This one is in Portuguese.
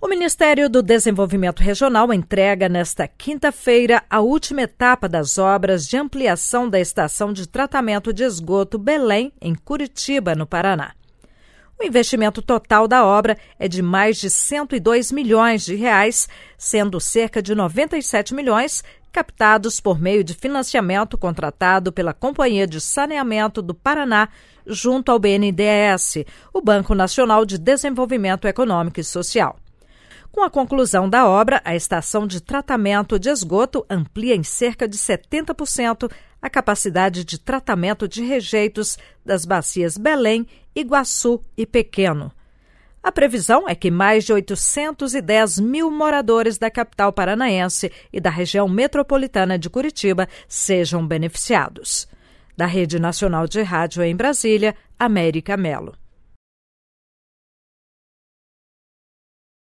O Ministério do Desenvolvimento Regional entrega nesta quinta-feira a última etapa das obras de ampliação da estação de tratamento de esgoto Belém, em Curitiba, no Paraná. O investimento total da obra é de mais de 102 milhões de reais, sendo cerca de 97 milhões captados por meio de financiamento contratado pela Companhia de Saneamento do Paraná junto ao BNDES, o Banco Nacional de Desenvolvimento Econômico e Social. Com a conclusão da obra, a estação de tratamento de esgoto amplia em cerca de 70% a capacidade de tratamento de rejeitos das bacias Belém, Iguaçu e Pequeno. A previsão é que mais de 810 mil moradores da capital paranaense e da região metropolitana de Curitiba sejam beneficiados. Da Rede Nacional de Rádio em Brasília, América Melo.